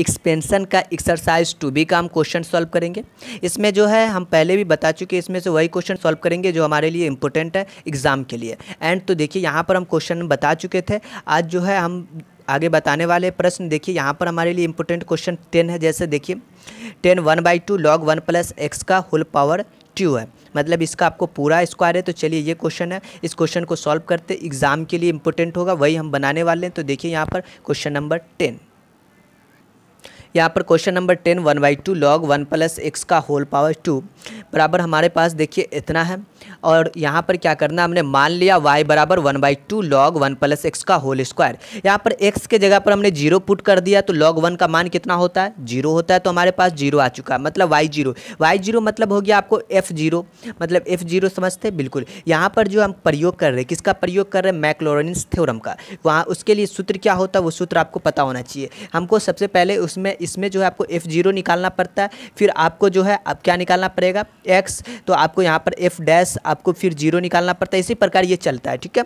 expansion का exercise to be का हम क्वेश्चन सॉल्व करेंगे इसमें जो है हम पहले भी बता चुके हैं इसमें से वही क्वेश्चन सॉल्व करेंगे जो हमारे लिए इंपॉर्टेंट है एग्ज़ाम के लिए एंड तो देखिए यहाँ पर हम क्वेश्चन बता चुके थे आज जो है हम आगे बताने वाले प्रश्न देखिए यहाँ पर हमारे लिए इंपॉर्टेंट क्वेश्चन टेन है जैसे देखिए ten one by two log one plus x का होल पावर टू है मतलब इसका आपको पूरा स्क्वायर है तो चलिए ये क्वेश्चन है इस क्वेश्चन को सॉल्व करते एग्ज़ाम के लिए इंपॉर्टेंट होगा वही हम बनाने वाले हैं तो देखिए यहाँ पर क्वेश्चन नंबर टेन यहाँ पर question number ten one by two log one plus x का होल पावर टू बराबर हमारे पास देखिए इतना है और यहाँ पर क्या करना हमने मान लिया वाई बराबर one by two log one plus x का होल स्क्वायर यहाँ पर एक्स के जगह पर हमने जीरो पुट कर दिया तो लॉग वन का मान कितना होता है जीरो होता है तो हमारे पास जीरो आ चुका है मतलब वाई जीरो वाई जीरो मतलब हो गया आपको एफ जीरो मतलब एफ जीरो समझते बिल्कुल यहाँ पर जो हम प्रयोग कर रहे हैं किसका प्रयोग कर रहे हैं मैक्लोरिन्स थ्योरम का वहाँ उसके लिए सूत्र क्या होता है वो सूत्र आपको पता होना चाहिए हमको सबसे पहले उसमें इसमें जो है आपको एफ जीरो निकालना पड़ता है फिर आपको जो है अब क्या निकालना पड़ेगा एक्स तो आपको यहाँ पर एफ डैश डैश आपको फिर जीरो निकालना पड़ता है इसी प्रकार ये चलता है ठीक है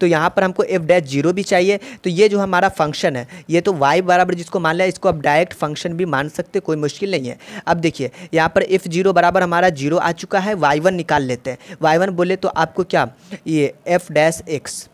तो यहाँ पर हमको एफ डैश जीरो भी चाहिए तो ये जो हमारा फंक्शन है ये तो वाई बराबर जिसको मान लिया इसको आप डायरेक्ट फंक्शन भी मान सकते कोई मुश्किल नहीं है अब देखिए यहाँ पर एफ जीरो बराबर हमारा जीरो आ चुका है वाई वन निकाल लेते हैं वाई वन बोले तो आपको क्या ये एफ डैश एक्स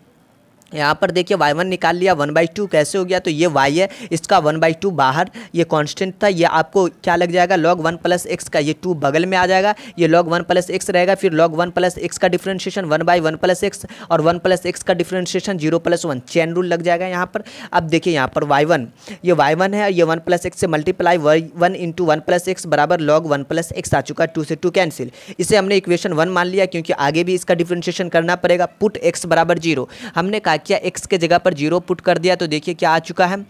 यहाँ पर देखिए वाई वन निकाल लिया वन बाई टू कैसे हो गया तो ये वाई है इसका वन बाई टू बाहर ये कांस्टेंट था ये आपको क्या लग जाएगा लॉग वन प्लस एक्स का ये टू बगल में आ जाएगा ये लॉग वन प्लस एक्स रहेगा फिर लॉग वन प्लस एक्स का differentiation one by one plus X और वन प्लस एक्स का differentiation zero plus one chain rule लग जाएगा यहाँ पर अब देखिए यहाँ पर वाई वन ये वाई वन है ये वन प्लस एक्स से multiply one into one plus X बराबर लॉग वन प्लस एक्स आ चुका टू से टू कैंसिल इसे हमने इक्वेशन वन मान लिया क्योंकि आगे भी इसका डिफ्रेंशिएशन करना पड़ेगा पुट एक्स बराबर जीरो हमने कहा किया एक्स के जगह पर जीरो पुट कर दिया तो देखिए क्या आ चुका है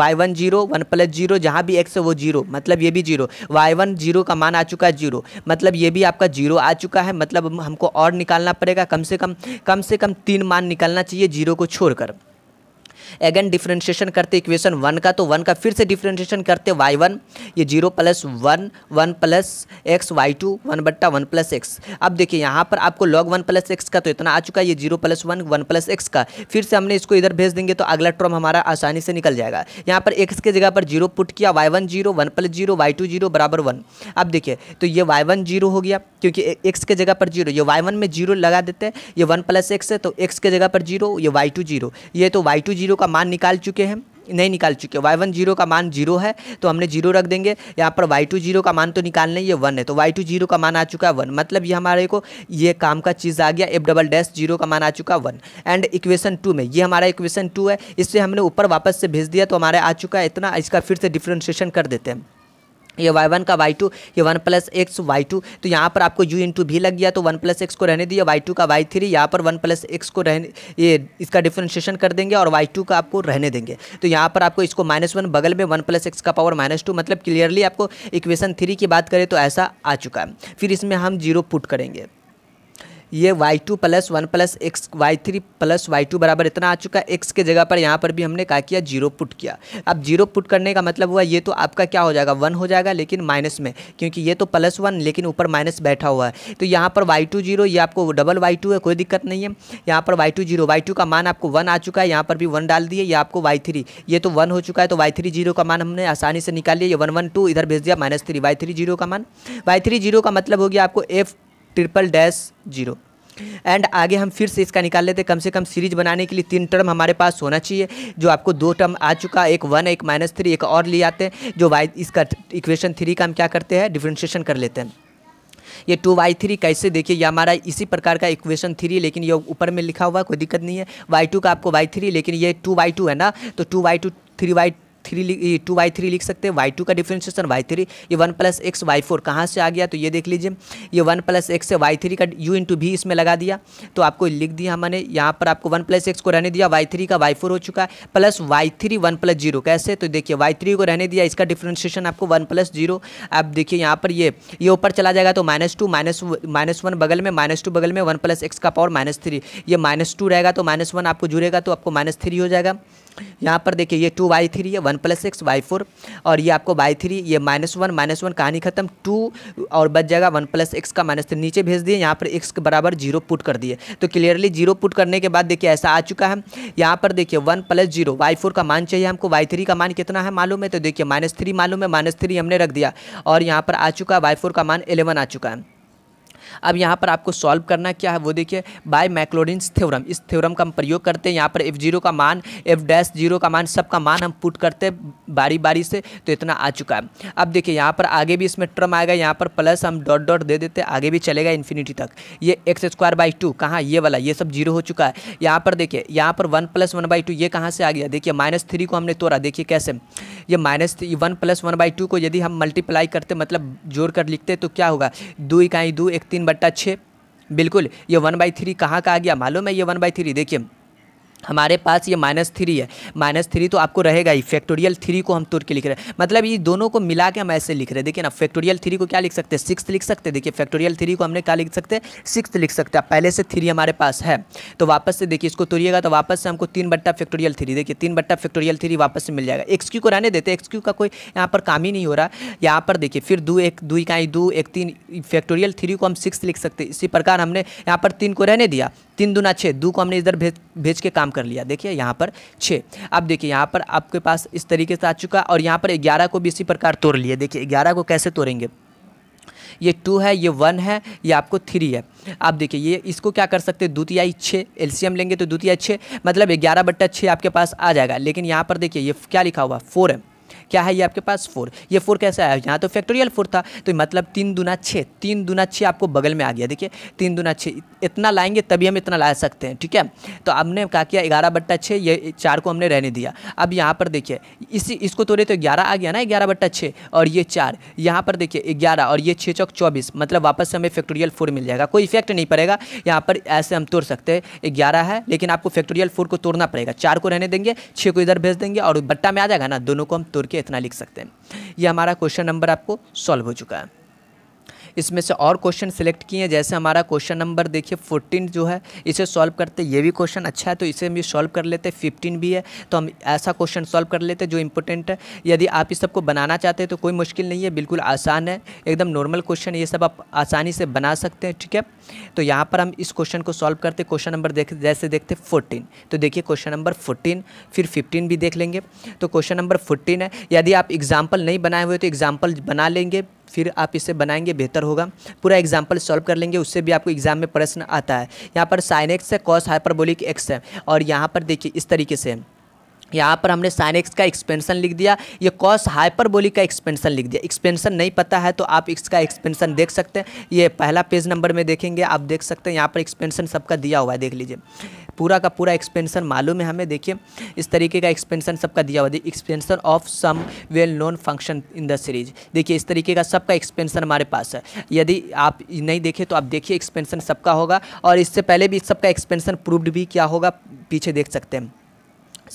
Y one zero one plus zero जहाँ भी एक्स है वो जीरो मतलब ये भी जीरो वाई वन जीरो का मान आ चुका है जीरो मतलब ये भी आपका जीरो आ चुका है मतलब हमको और निकालना पड़ेगा कम से कम कम से कम तीन मान निकालना चाहिए जीरो को छोड़कर अगेन डिफ्रेंशिएशन करते इक्वेशन वन का तो वन का फिर से डिफ्रेंशिएशन करते वाई वन ये zero plus one one plus x Y two one बट्टा वन प्लस एक्स अब देखिए यहाँ पर आपको लॉग वन प्लस एक्स का तो इतना आ चुका है ये zero plus one one plus x का फिर से हमने इसको इधर भेज देंगे तो अगला टर्म हमारा आसानी से निकल जाएगा यहाँ पर एक्स के जगह पर जीरो पुट किया y one zero one plus zero y two zero बराबर वन अब देखिए तो ये वाई वन जीरो हो गया क्योंकि एक्स के जगह पर जीरो ये वाई वन में जीरो लगा देते हैं ये वन प्लस एक्स है तो एक्स के जगह पर जीरो ये वाई टू जीरो ये तो वाई टू जीरो का मान निकाल चुके हैं नहीं निकाल चुके वाई वन जीरो का मान जीरो है तो हमने जीरो रख देंगे यहाँ पर वाई टू जीरो का मान तो निकालना ही है वन है तो वाई टू जीरो का मान आ चुका है वन मतलब ये हमारे को ये काम का चीज़ आ गया एफ डबल डैश जीरो का मान आ चुका है वन एंड इक्वेशन टू में ये हमारा इक्वेशन टू है इससे हमने ऊपर वापस से भेज दिया तो हमारा आ चुका है इतना इसका फिर से डिफ्रेंशिएशन कर देते हैं ये वाई वन का वाई टू ये one plus x Y two तो यहाँ पर आपको यू इंटू भी लग गया तो वन प्लस एक्स को रहने दिया वाई टू का वाई थ्री यहाँ पर वन प्लस एक्स को रहने ये इसका डिफ्रेंशिएशन कर देंगे और वाई टू का आपको रहने देंगे तो यहाँ पर आपको इसको माइनस वन बगल में वन प्लस एक्स का पावर माइनस टू मतलब क्लियरली आपको इक्वेशन थ्री की बात करें तो ऐसा आ चुका है फिर इसमें हम जीरो पुट करेंगे ये y two plus one plus x y three plus y two बराबर इतना आ चुका है एक्स के जगह पर यहाँ पर भी हमने क्या किया जीरो पुट किया अब जीरो पुट करने का मतलब हुआ ये तो आपका क्या हो जाएगा वन हो जाएगा लेकिन माइनस में क्योंकि ये तो प्लस वन लेकिन ऊपर माइनस बैठा हुआ है तो यहाँ पर वाई टू जीरो ये आपको डबल वाई टू है कोई दिक्कत नहीं है यहाँ पर y two zero y two का मान आपको वन आ चुका है यहाँ पर भी वन डाल दिए ये आपको वाई थ्री ये तो वन हो चुका है तो वाई थ्री जीरो का मान हमने आसानी से निकाल लिया ये वन वन टू इधर भेज दिया minus three y three zero का मान वाई थ्री जीरो का मतलब हो गया आपको f triple dash zero and आगे हम फिर से इसका निकाल लेते कम से कम सीरीज बनाने के लिए तीन टर्म हमारे पास होना चाहिए जो आपको दो टर्म आ चुका एक वन एक माइनस थ्री एक और ले आते हैं जो वाई इसका इक्वेशन थ्री का हम क्या करते हैं डिफ्रेंशिएशन कर लेते हैं ये टू वाई थ्री कैसे देखिए ये हमारा इसी प्रकार का इक्वेशन थ्री लेकिन ये ऊपर में लिखा हुआ कोई दिक्कत नहीं है वाई टू का आपको वाई थ्री लेकिन ये टू वाई टू है ना तो two y two three y three two y three लिख सकते हैं वाई टू का डिफ्रेंशिएशन वाई थ्री ये one plus x y four कहाँ से आ गया तो ये देख लीजिए ये वन प्लस एक्स से वाई थ्री का यू इंटू भी इसमें लगा दिया तो आपको लिख दिया मैंने यहाँ पर आपको वन प्लस एक्स को रहने दिया वाई थ्री का वाई फोर हो चुका है plus y three one plus zero कैसे तो देखिए वाई थ्री को रहने दिया इसका डिफ्रेंशिएशन आपको वन प्लस जीरो आप देखिए यहाँ पर ये ये ऊपर चला जाएगा तो minus two minus minus one बगल में माइनस टू बगल में वन प्लस एक्स का पावर माइनस थ्री ये माइनस टू रहेगा तो माइनस वन आपको जुड़ेगा तो आपको माइनस थ्री हो जाएगा यहाँ पर देखिए ये टू वाई थ्री है one plus x y four और ये आपको वाई थ्री ये माइनस वन माइनस वन कहानी खत्म टू और बच जाएगा वन प्लस एक्स का माइनस थ्री नीचे भेज दिए यहाँ पर एक्स के बराबर जीरो पुट कर दिए तो क्लियरली जीरो पुट करने के बाद देखिए ऐसा आ चुका है यहाँ पर देखिए one plus zero y four का मान चाहिए हमको वाई थ्री का मान कितना है मालूम है तो देखिए माइनस थ्री मालूम है माइनस थ्री हमने रख दिया और यहाँ पर आ चुका है वाई फोर का मान एलेवन आ चुका है अब यहाँ पर आपको सॉल्व करना क्या है वो देखिए बाय मैक्लोरिन्स थ्योरम इस थ्योरम का हम प्रयोग करते हैं यहाँ पर एफ जीरो का मान एफ डैश जीरो का मान सब का मान हम पुट करते हैं बारी बारी से तो इतना आ चुका है अब देखिए यहाँ पर आगे भी इसमें टर्म आएगा यहाँ पर प्लस हम डॉट डॉट दे देते आगे भी चलेगा इन्फिनिटी तक ये एक्स स्क्वायर बाई टू कहाँ ये वाला ये सब जीरो हो चुका है यहाँ पर देखिए यहाँ पर one plus one by two ये कहाँ से आ गया देखिए माइनस थ्री को हमने तोड़ा देखिए कैसे ये minus three one plus one by two को यदि हम मल्टीप्लाई करते मतलब जोड़ कर लिखते तो क्या होगा दो इकाई दो एक तीन बट्टा छः बिल्कुल ये वन बाई थ्री कहाँ का आ गया मालूम है ये वन बाई थ्री देखिए हमारे पास ये माइनस थ्री है माइनस थ्री तो आपको रहेगा ही फैक्टोरियल थ्री को हम तोड़ के लिख रहे हैं मतलब ये दोनों को मिला के हम ऐसे लिख रहे हैं देखिए ना फैक्टोरियल थ्री को क्या लिख सकते हैं सिक्स लिख सकते हैं देखिए फैक्टोरियल थ्री को हमने क्या लिख सकते हैं सिक्स लिख सकते हैं पहले से थ्री हमारे पास है तो वापस से देखिए इसको तोड़िएगा तो वापस से हमको तीन बट्टा फैक्टोरियल थ्री देखिए तीन बट्टा फैक्टोरियल थ्री वापस से मिल जाएगा एक्स क्यू को रहने देते एक्स क्यू का कोई यहाँ पर काम ही नहीं हो रहा यहाँ पर देखिए फिर दो एक दो इकाई दो एक तीन फैक्टोरियल थ्री को हम सिक्स लिख सकते इसी प्रकार हमने यहाँ पर तीन को रहने दिया तीन दुना छः दो को हमने इधर भेज भेज के काम कर लिया देखिए यहाँ पर छः अब देखिए यहाँ पर आपके पास इस तरीके से आ चुका और यहाँ पर ग्यारह को भी इसी प्रकार तोड़ लिया देखिए ग्यारह को कैसे तोड़ेंगे ये टू है ये वन है ये आपको थ्री है आप देखिए ये इसको क्या कर सकते हैं आई छः एलसीएम लेंगे तो द्वितीय छः मतलब ग्यारह बट्टा छः आपके पास आ जाएगा लेकिन यहाँ पर देखिए ये क्या लिखा हुआ फोर है क्या है ये आपके पास फोर ये फोर कैसे आया यहाँ तो फैक्टोरियल फोर था तो मतलब तीन दुना छः तीन दुना छः आपको बगल में आ गया देखिए तीन दुना छः इतना लाएंगे तभी हम इतना ला सकते हैं ठीक है तो हमने कहा किया ग्यारह बट्टा छः ये चार को हमने रहने दिया अब यहाँ पर देखिए इसी इसको तोड़े तो ग्यारह आ गया ना ग्यारह बट्टा छः और ये चार यहाँ पर देखिए ग्यारह और ये छः चौक चौबीस मतलब वापस से हमें फैक्टोरियल फोर मिल जाएगा कोई इफेक्ट नहीं पड़ेगा यहाँ पर ऐसे हम तोड़ सकते हैं ग्यारह है लेकिन आपको फैक्टोरियल फोर को तोड़ना पड़ेगा चार को रहने देंगे छः को इधर भेज देंगे और बट्टा में आ जाएगा ना दोनों को हम तोड़ के इतना लिख सकते हैं ये हमारा क्वेश्चन नंबर आपको सॉल्व हो चुका है इसमें से और क्वेश्चन सेलेक्ट किए हैं जैसे हमारा क्वेश्चन नंबर देखिए फोर्टीन जो है इसे सॉल्व करते ये भी क्वेश्चन अच्छा है तो इसे भी सॉल्व कर लेते फिफ्टीन भी है तो हम ऐसा क्वेश्चन सॉल्व कर लेते जो इंपॉर्टेंट है यदि आप इस सबको बनाना चाहते हैं तो कोई मुश्किल नहीं है बिल्कुल आसान है एकदम नॉर्मल क्वेश्चन ये सब आप आसानी से बना सकते हैं ठीक है तो यहाँ पर हम इस क्वेश्चन को सॉल्व करते क्वेश्चन नंबर देख जैसे देखते फोर्टीन तो देखिए क्वेश्चन नंबर फोर्टीन फिर फिफ्टीन भी देख लेंगे तो क्वेश्चन नंबर फोर्टीन है यदि आप एग्जाम्पल नहीं बनाए हुए तो एग्जाम्पल बना लेंगे फिर आप इसे बनाएंगे बेहतर होगा पूरा एग्जाम्पल सॉल्व कर लेंगे उससे भी आपको एग्जाम में प्रश्न आता है यहाँ पर साइन एक्स है कॉस हाइपरबोलिक एक्स है और यहाँ पर देखिए इस तरीके से यहाँ पर हमने साइन एक्स का एक्सपेंशन लिख दिया ये कॉस हाइपरबोलिक का एक्सपेंशन लिख दिया एक्सपेंशन नहीं पता है तो आप इसका एक्सपेंशन देख सकते हैं ये पहला पेज नंबर में देखेंगे आप देख सकते हैं यहाँ पर एक्सपेंशन सबका दिया हुआ है देख लीजिए पूरा का पूरा एक्सपेंशन मालूम है हमें देखिए इस तरीके का एक्सपेंशन सबका दिया हुआ है expansion of some well known function in the series देखिए इस तरीके का सबका एक्सपेंशन हमारे पास है यदि आप नहीं देखें तो आप देखिए एक्सपेंशन सबका होगा और इससे पहले भी सबका एक्सपेंशन प्रूव्ड भी क्या होगा पीछे देख सकते हैं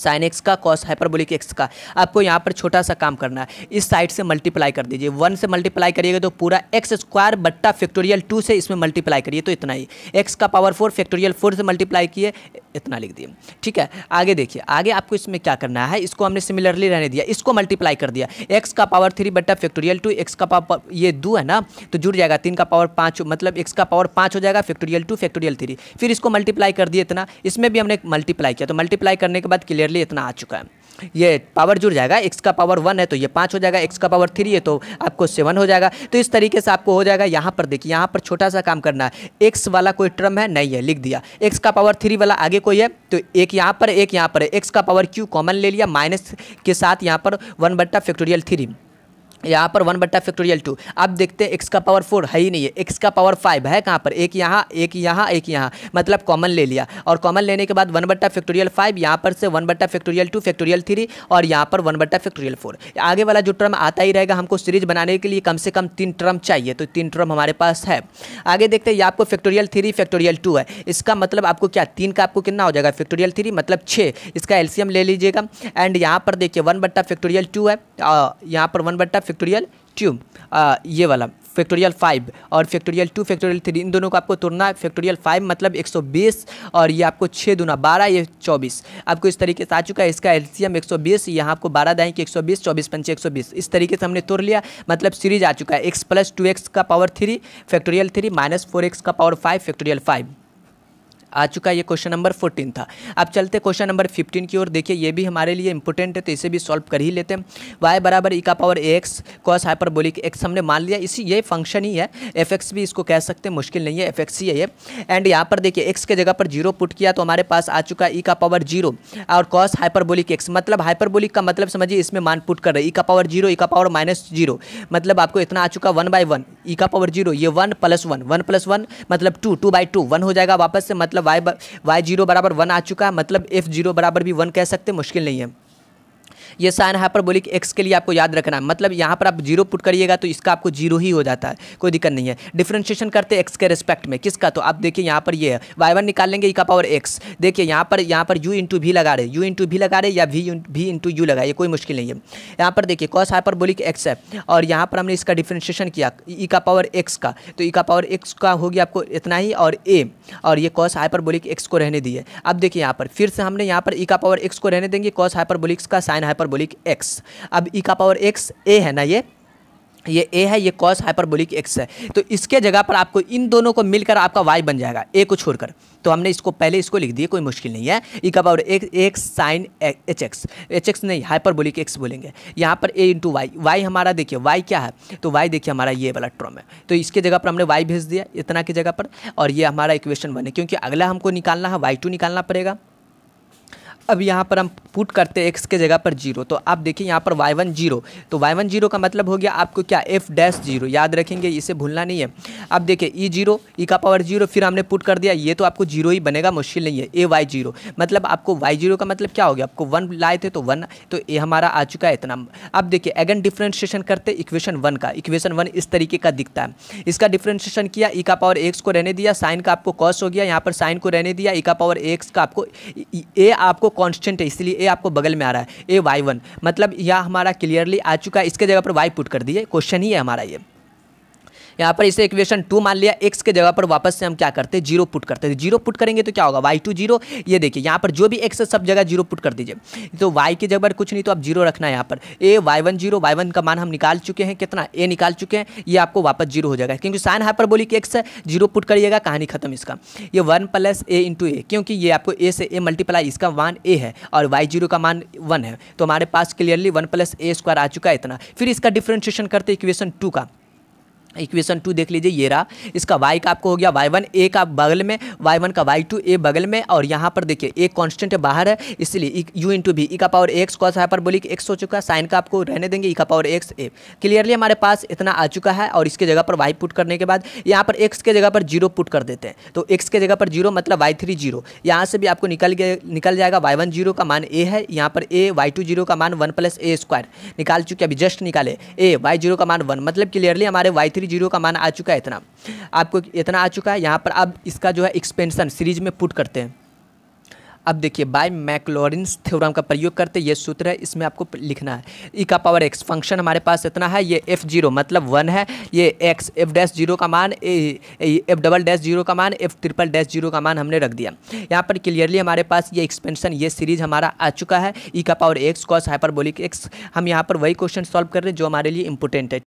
साइन एक्स का कॉस हाइपरबोलिक एक्स का आपको यहाँ पर छोटा सा काम करना है इस साइड से मल्टीप्लाई कर दीजिए वन से मल्टीप्लाई करिएगा तो पूरा एक्स स्क्वायर बट्टा फैक्टोरियल टू से इसमें मल्टीप्लाई करिए तो इतना ही एक्स का पावर फोर फैक्टोरियल फोर से मल्टीप्लाई किए इतना लिख दिए ठीक है आगे देखिए आगे आपको इसमें क्या करना है इसको हमने सिमिलरली रहने दिया इसको मल्टीप्लाई कर दिया एक्स का पावर थ्री बट्टा फैक्टोरियल टू एक्स का पावर ये दो है ना तो जुड़ जाएगा तीन का पावर पाँच मतलब एक्स का पावर पाँच हो जाएगा फैक्टोरियल टू फैक्टोरियल थ्री फिर इसको मल्टीप्लाई कर दिया इतना इसमें भी हमने मल्टीप्लाई किया तो मल्टीप्लाई करने के बाद क्लियरली इतना आ चुका है ये पावर जुड़ जाएगा एक्स का पावर वन है तो ये पाँच हो जाएगा एक्स का पावर थ्री है तो आपको सेवन हो जाएगा तो इस तरीके से आपको हो जाएगा यहाँ पर देखिए यहाँ पर छोटा सा काम करना है एक्स वाला कोई टर्म है नहीं है लिख दिया एक्स का पावर थ्री वाला आगे कोई है तो एक यहाँ पर एक यहाँ पर है एक्स का पावर क्यू कॉमन ले लिया माइनस के साथ यहाँ पर वन बट्टा फैक्टोरियल थ्री यहाँ पर वन बट्टा फैक्टोरियल टू अब देखते हैं एक्स का पावर फोर है ही नहीं है एक्स का पावर फाइव है कहाँ पर एक यहाँ एक यहाँ एक यहाँ मतलब कॉमन ले लिया और कॉमन लेने के बाद वन बट्टा फैक्टोरियल फाइव यहाँ पर से वन बट्टा फैक्टोरियल टू फैक्टोरियल थ्री और यहाँ पर वन बट्टा फैक्टोरियल फोर आगे वाला जो टर्म आता ही रहेगा हमको सीरीज बनाने के लिए कम से कम तीन टर्म चाहिए तो तीन टर्म हमारे पास है आगे देखते हैं ये आपको फैक्टोरियल थ्री फैक्टोरियल टू है इसका मतलब आपको क्या तीन का आपको कितना हो जाएगा फैक्टोरियल थ्री मतलब छः इसका एल्सियम ले लीजिएगा एंड यहाँ पर देखिए वन बट्टा फैक्टोरियल टू है यहाँ पर वन बट्टा फैक्टोरियल ट्यूब ये वाला फैक्टोरियल फाइव और फैक्टोरियल टू फैक्टोरियल थ्री इन दोनों को आपको तोड़ना है फैक्टोरियल फाइव मतलब 120 और ये आपको छः दुना बारह ये 24 आपको इस तरीके से आ चुका है इसका सौ 120 यहाँ आपको बारह दाएँ सौ 120 चौबीस पंचे बीस इस तरीके से हमने तोड़ लिया मतलब सीरीज आ चुका है एक्स प्लस टू एक्स का power three factorial three minus four x का पावर फाइव फैक्टोरियल फाइव आ चुका ये क्वेश्चन नंबर फोर्टीन था अब चलते क्वेश्चन नंबर फिफ्टीन की ओर देखिए ये भी हमारे लिए इंपॉर्टेंट है तो इसे भी सॉल्व कर ही लेते हैं वाई बराबर ई e का power x cos hyperbolic x हमने मान लिया इसी ये फंक्शन ही है एफ एक्स भी इसको कह सकते हैं मुश्किल नहीं है एफ एक्स ही है ये एंड यहाँ पर देखिए एक्स के जगह पर जीरो पुट किया तो हमारे पास आ चुका ई e का पावर जीरो और कॉस हाइपरबोलिक एक्स मतलब हाइपरबोलिक का मतलब समझिए इसमें मान पुट कर रहे ई e का पावर जीरो ई का पावर माइनस जीरो मतलब आपको इतना आ चुका वन बाई वन ई का पावर जीरो ये one plus one one plus one मतलब two two by two one हो जाएगा वापस से मतलब मतलब वाई वाई जीरो बराबर वन आ चुका है मतलब एफ जीरो बराबर भी वन कह सकते मुश्किल नहीं है ये साइन हाइपरबोलिक एक्स के लिए आपको याद रखना है मतलब यहाँ पर आप जीरो पुट करिएगा तो इसका आपको जीरो ही हो जाता है कोई दिक्कत नहीं है डिफ्रेंशिएशन करते एक्स के रेस्पेक्ट में किसका तो आप देखिए यहाँ पर ये है वाई वन निकाल लेंगे ई का पावर एक्स देखिए यहाँ पर यहाँ पर यू इंटू भी लगा रहे यू इंटू भी लगा रहे या वी भी इंटू यू लगा ये कोई मुश्किल नहीं है यहाँ पर देखिए कॉस हाइपरबोलिक एक्स है और यहाँ पर हमने इसका डिफ्रेंशिएशन किया ई का पावर एक्स का तो ई का पावर एक्स का हो गया आपको इतना ही और ए और ये कॉस हाइपरबोलिक एक्स को रहने दिए अब देखिए यहाँ पर फिर से हमने यहाँ पर ई का पावर एक्स को रहने देंगे कॉस हाइपरबोलिक्स का साइन हाइपर हाइपरबोलिक एक्स अब ई e का पावर एक्स ए है ना ये ये ए है ये कॉस हाइपरबोलिक एक्स है तो इसके जगह पर आपको इन दोनों को मिलकर आपका वाई बन जाएगा ए को छोड़कर तो हमने इसको पहले इसको लिख दिया कोई मुश्किल नहीं है ई e का पावर एक x sine h x h x नहीं हाइपरबोलिक एक्स बोलेंगे यहाँ पर ए इंटू वाई वाई हमारा देखिए वाई क्या है तो वाई देखिए हमारा ये वाला ट्रॉम है तो इसके जगह पर हमने वाई भेज दिया इतना की जगह पर और ये हमारा इक्वेशन बने क्योंकि अगला हमको निकालना है वाई टू निकालना पड़ेगा अब यहाँ पर हम पुट करते हैं एक्स के जगह पर जीरो तो आप देखिए यहाँ पर वाई वन जीरो तो वाई वन जीरो का मतलब हो गया आपको क्या एफ डैश जीरो याद रखेंगे इसे भूलना नहीं है अब देखिए ई जीरो ई का पावर जीरो फिर हमने पुट कर दिया ये तो आपको जीरो ही बनेगा मुश्किल नहीं है ए वाई जीरो मतलब आपको वाई जीरो का मतलब क्या हो गया आपको वन लाए थे तो वन तो ए हमारा आ चुका है इतना अब देखिए अगेन डिफ्रेंशिएशन करते इक्वेशन वन का इक्वेशन वन इस तरीके का दिखता है इसका डिफ्रेंशिएशन किया ई e का पावर एक्स को रहने दिया साइन का आपको कॉस हो गया यहाँ पर साइन को रहने दिया ई e का पावर एक्स का आपको ए e, आपको कॉन्स्टेंट है इसलिए ए आपको बगल में आ रहा है ए वाई वन मतलब यह हमारा क्लियरली आ चुका है इसके जगह पर वाई पुट कर दिए क्वेश्चन ही है हमारा ये यहाँ पर इसे इक्वेशन टू मान लिया एक्स के जगह पर वापस से हम क्या करते हैं जीरो पुट करते हैं जीरो पुट करेंगे तो क्या होगा वाई टू जीरो ये देखिए यहाँ पर जो भी एक्स सब जगह जीरो पुट कर दीजिए तो वाई की जगह पर कुछ नहीं तो आप जीरो रखना है यहाँ पर a y one zero y one का मान हम निकाल चुके हैं कितना ए निकाल चुके हैं ये आपको वापस जीरो हो जाएगा क्योंकि साइन बोली कि एक्स है जीरो पुट करिएगा कहानी खत्म इसका ये one plus a into a क्योंकि ये आपको ए से ए मल्टीप्लाई इसका वन ए है और वाई जीरो का मान वन है तो हमारे पास clearly one plus a square आ चुका है इतना फिर इसका डिफ्रेंशिएशन करते इक्वेशन टू का इक्वेशन टू देख लीजिए ये रहा इसका वाई का आपको हो गया वाई वन ए का बगल में वाई वन का वाई टू ए बगल में और यहाँ पर देखिए ए कॉन्स्टेंट बाहर है इसलिए यू इंटू भी ई का पावर एक्स कॉस कि एक्स हो चुका है साइन का आपको रहने देंगे ई e का पावर एक्स ए क्लियरली हमारे पास इतना आ चुका है और इसके जगह पर वाई पुट करने के बाद यहाँ पर एक्स के जगह पर जीरो पुट कर देते हैं तो एक्स के जगह पर जीरो मतलब वाई थ्री जीरो यहाँ से भी आपको निकल गया निकल जाएगा वाई वन जीरो का मान ए है यहाँ पर ए वाई टू जीरो का मान वन प्लस ए स्क्वायर निकाल चुके अभी जस्ट निकाले ए वाई जीरो का मान वन मतलब क्लियरली हमारे वाई थ्री जीरो का मान आ चुका है इतना आपको इतना आ चुका है यहाँ पर अब इसका जो है एक्सपेंशन सीरीज में पुट करते हैं अब देखिए बाय मैकलोरिन्स थ्योरम का प्रयोग करते ये सूत्र है इसमें आपको लिखना है ई e का पावर एक्स फंक्शन हमारे पास इतना है ये एफ जीरो मतलब वन है ये एक्स एफ डैश जीरो का मान एफ डबल डैश जीरो का मान एफ ट्रिपल डैश जीरो का मान हमने रख दिया यहाँ पर क्लियरली हमारे पास ये एक्सपेंशन ये सीरीज हमारा आ चुका है ई e का power x cos hyperbolic x हम यहाँ पर वही क्वेश्चन सॉल्व कर रहे हैं जो हमारे लिए इंपोर्टेंट है